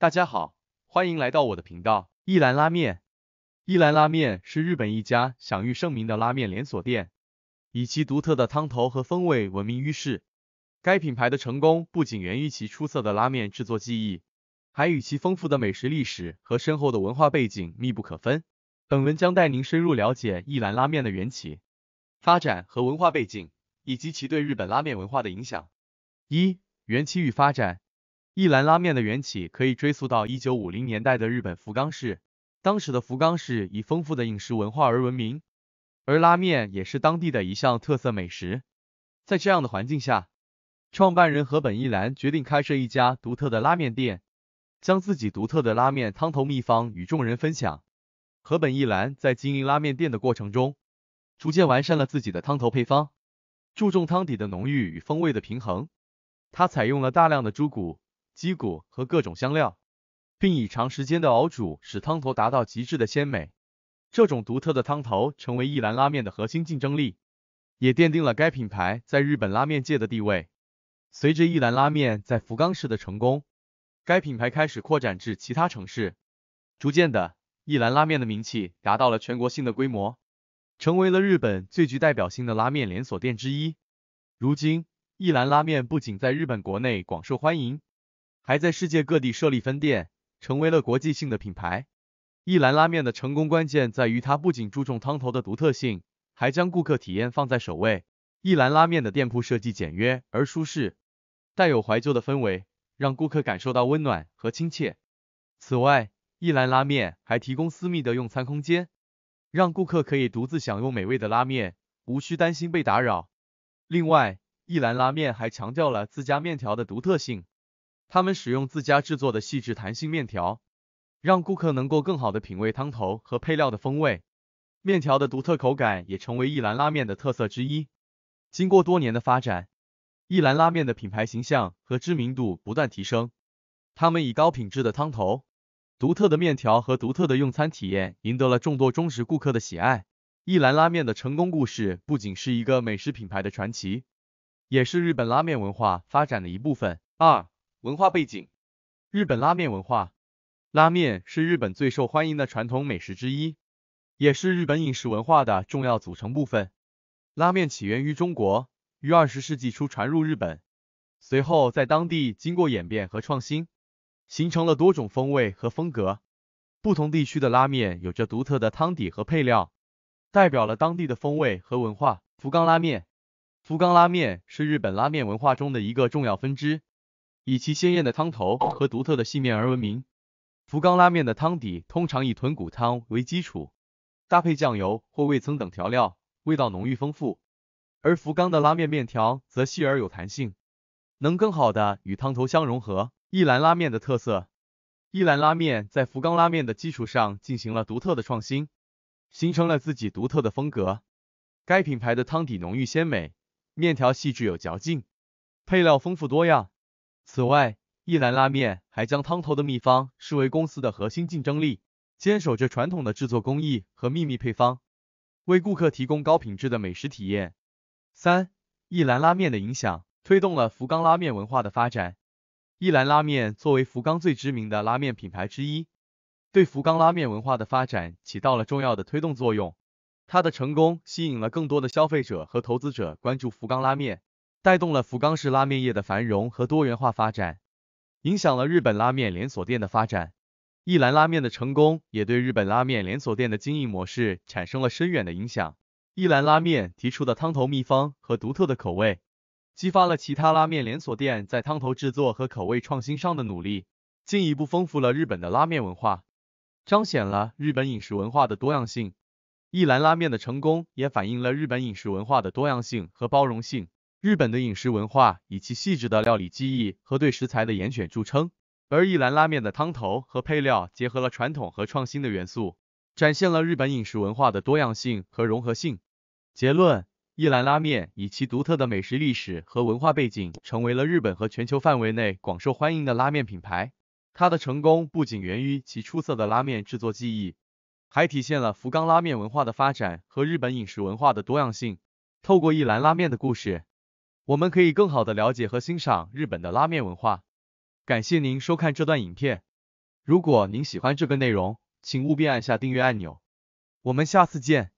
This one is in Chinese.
大家好，欢迎来到我的频道一兰拉面。一兰拉面是日本一家享誉盛名的拉面连锁店，以其独特的汤头和风味闻名于世。该品牌的成功不仅源于其出色的拉面制作技艺，还与其丰富的美食历史和深厚的文化背景密不可分。本文将带您深入了解一兰拉面的缘起、发展和文化背景，以及其对日本拉面文化的影响。一、缘起与发展一兰拉面的缘起可以追溯到一九五零年代的日本福冈市，当时的福冈市以丰富的饮食文化而闻名，而拉面也是当地的一项特色美食。在这样的环境下，创办人河本一兰决定开设一家独特的拉面店，将自己独特的拉面汤头秘方与众人分享。河本一兰在经营拉面店的过程中，逐渐完善了自己的汤头配方，注重汤底的浓郁与风味的平衡。他采用了大量的猪骨。鸡骨和各种香料，并以长时间的熬煮使汤头达到极致的鲜美。这种独特的汤头成为一兰拉面的核心竞争力，也奠定了该品牌在日本拉面界的地位。随着一兰拉面在福冈市的成功，该品牌开始扩展至其他城市，逐渐的一兰拉面的名气达到了全国性的规模，成为了日本最具代表性的拉面连锁店之一。如今，一兰拉面不仅在日本国内广受欢迎。还在世界各地设立分店，成为了国际性的品牌。一兰拉面的成功关键在于，它不仅注重汤头的独特性，还将顾客体验放在首位。一兰拉面的店铺设计简约而舒适，带有怀旧的氛围，让顾客感受到温暖和亲切。此外，一兰拉面还提供私密的用餐空间，让顾客可以独自享用美味的拉面，无需担心被打扰。另外，一兰拉面还强调了自家面条的独特性。他们使用自家制作的细致弹性面条，让顾客能够更好的品味汤头和配料的风味。面条的独特口感也成为一兰拉面的特色之一。经过多年的发展，一兰拉面的品牌形象和知名度不断提升。他们以高品质的汤头、独特的面条和独特的用餐体验，赢得了众多忠实顾客的喜爱。一兰拉面的成功故事不仅是一个美食品牌的传奇，也是日本拉面文化发展的一部分。二。文化背景：日本拉面文化，拉面是日本最受欢迎的传统美食之一，也是日本饮食文化的重要组成部分。拉面起源于中国，于二十世纪初传入日本，随后在当地经过演变和创新，形成了多种风味和风格。不同地区的拉面有着独特的汤底和配料，代表了当地的风味和文化。福冈拉面，福冈拉面是日本拉面文化中的一个重要分支。以其鲜艳的汤头和独特的细面而闻名。福冈拉面的汤底通常以豚骨汤为基础，搭配酱油或味噌等调料，味道浓郁丰富。而福冈的拉面面条则细而有弹性，能更好的与汤头相融合。一兰拉面的特色，一兰拉面在福冈拉面的基础上进行了独特的创新，形成了自己独特的风格。该品牌的汤底浓郁鲜美，面条细致有嚼劲，配料丰富多样。此外，一兰拉面还将汤头的秘方视为公司的核心竞争力，坚守着传统的制作工艺和秘密配方，为顾客提供高品质的美食体验。三，一兰拉面的影响推动了福冈拉面文化的发展。一兰拉面作为福冈最知名的拉面品牌之一，对福冈拉面文化的发展起到了重要的推动作用。它的成功吸引了更多的消费者和投资者关注福冈拉面。带动了福冈市拉面业的繁荣和多元化发展，影响了日本拉面连锁店的发展。一兰拉面的成功也对日本拉面连锁店的经营模式产生了深远的影响。一兰拉面提出的汤头秘方和独特的口味，激发了其他拉面连锁店在汤头制作和口味创新上的努力，进一步丰富了日本的拉面文化，彰显了日本饮食文化的多样性。一兰拉面的成功也反映了日本饮食文化的多样性和包容性。日本的饮食文化以其细致的料理技艺和对食材的严选著称，而一兰拉面的汤头和配料结合了传统和创新的元素，展现了日本饮食文化的多样性和融合性。结论：一兰拉面以其独特的美食历史和文化背景，成为了日本和全球范围内广受欢迎的拉面品牌。它的成功不仅源于其出色的拉面制作技艺，还体现了福冈拉面文化的发展和日本饮食文化的多样性。透过一兰拉面的故事。我们可以更好的了解和欣赏日本的拉面文化。感谢您收看这段影片。如果您喜欢这个内容，请务必按下订阅按钮。我们下次见。